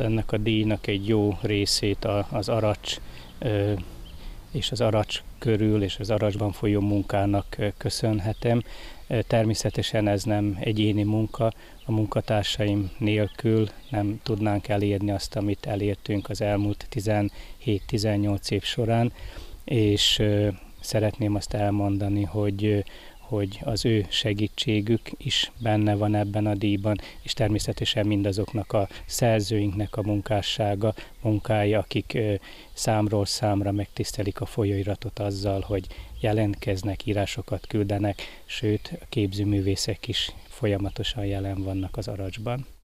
ennek a díjnak egy jó részét az aracs és az aracs körül és az aracsban folyó munkának köszönhetem. Természetesen ez nem egyéni munka, a munkatársaim nélkül nem tudnánk elérni azt, amit elértünk az elmúlt 17-18 év során, és szeretném azt elmondani, hogy hogy az ő segítségük is benne van ebben a díjban, és természetesen mindazoknak a szerzőinknek a munkássága, munkája, akik számról számra megtisztelik a folyóiratot azzal, hogy jelentkeznek, írásokat küldenek, sőt, a képzőművészek is folyamatosan jelen vannak az aracsban.